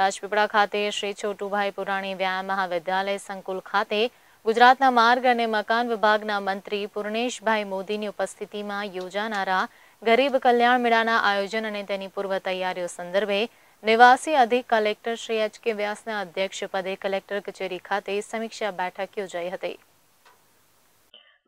રાજપીપળા ખાતે શ્રી છોટુભાઈ પુરાણી વ્યાયામ મહાવિદ્યાલય સંકુલ ખાતે ગુજરાતના માર્ગ અને મકાન વિભાગના મંત્રી પૂર્ણેશભાઈ મોદીની ઉપસ્થિતિમાં યોજાનારા ગરીબ કલ્યાણ મેળાના આયોજન અને તેની પૂર્વ તૈયારીઓ સંદર્ભે નિવાસી અધિક કલેક્ટર શ્રી એચ કે વ્યાસના અધ્યક્ષપદે કલેક્ટર કચેરી ખાતે સમીક્ષા બેઠક યોજાઈ હતી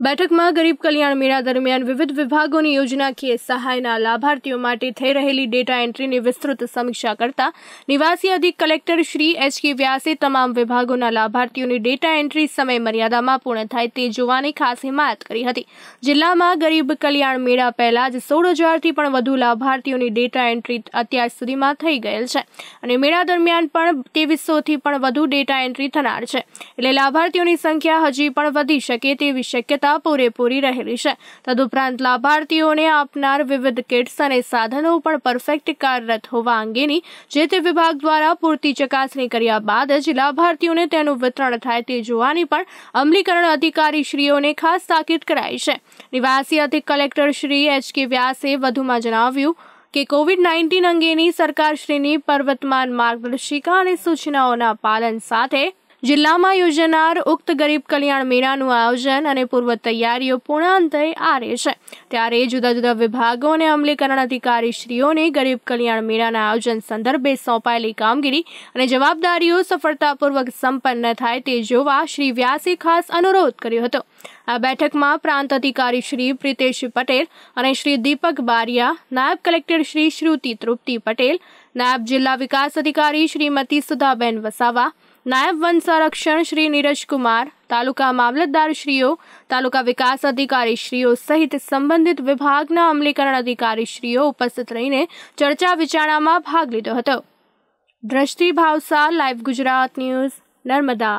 बैठक માં ગરીબ કલ્યાણ મેળા દરમિયાન વિવિધ વિભાગોની યોજના કે સહાયના લાભાર્થીઓ માટે થઈ રહેલી ડેટા એન્ટ્રીની વિસ્તૃત સમીક્ષા કરતા નિવાસી અધિક કલેક્ટર શ્રી એચ કે વ્યાસે તમામ વિભાગોના લાભાર્થીઓની ડેટા એન્ટ્રી સમય મર્યાદામાં પૂર્ણ થાય તે જોવાની ખાસે વાત કરી હતી જિલ્લામાં ગરીબ કલ્યાણ મેળા પેલા જ 16000 થી પણ વધુ લાભાર્થીઓની ડેટા એન્ટ્રી અત્યાર સુધીમાં થઈ ગયેલ છે અને મેળા દરમિયાન પણ 2300 થી પણ વધુ ડેટા એન્ટ્રી થનાર છે એટલે લાભાર્થીઓની સંખ્યા હજી પણ વધી શકે તે વિશેષતા સુવિધા પૂરેપૂરી રહેલી છે તદુપરાંત લાભાર્થીઓને આપનાર વિવિધ કિટ્સ અને સાધનો પણ પરફેક્ટ કાર્યરત હોવા અંગેની જે તે વિભાગ દ્વારા પૂરતી ચકાસણી કર્યા બાદ જ લાભાર્થીઓને તેનું વિતરણ થાય તે જોવાની પણ અમલીકરણ અધિકારીશ્રીઓને ખાસ તાકીદ કરાઈ છે નિવાસી અધિક કલેક્ટર શ્રી એચ કે વ્યાસે વધુમાં જણાવ્યું કે કોવિડ નાઇન્ટીન અંગેની સરકારશ્રીની પર્વતમાન માર્ગદર્શિકા અને સૂચનાઓના પાલન સાથે જિલ્લામાં યોજનાર ઉક્ત ગરીબ કલ્યાણ મેળાનું આયોજન અને પૂર્વ તૈયારીઓ પૂર્ણંતય આર છે ત્યારે જુદા જુદા વિભાગો અને અમલીકરણ અધિકારી શ્રીઓને ગરીબ કલ્યાણ મેળાના આયોજન સંદર્ભે સોંપાયેલી કામગીરી અને જવાબદારીઓ સફળતાપૂર્વક સંપન્ન થાય તે જોવા શ્રી વ્યાસી ખાસ અનુરોધ કર્યો હતો આ બેઠકમાં પ્રાંત અધિકારી શ્રી પ્રિતેશ પટેલ અને શ્રી દીપક બારિયા નાયબ કલેક્ટર શ્રી શ્રુતિ તૃપ્તિ પટેલ નાયબ જિલ્લા વિકાસ અધિકારી શ્રીમતી સુધાબેન વસાવા નાયબ વન સંરક્ષણ શ્રી નીરજ કુમાર તાલુકા મામલતદારશ્રીઓ તાલુકા વિકાસ અધિકારીશ્રીઓ સહિત સંબંધિત વિભાગના અમલીકરણ અધિકારીશ્રીઓ ઉપસ્થિત રહીને ચર્ચા વિચારણામાં ભાગ લીધો હતો દ્રષ્ટિ ભાવસા લાઈવ ગુજરાત ન્યૂઝ નર્મદા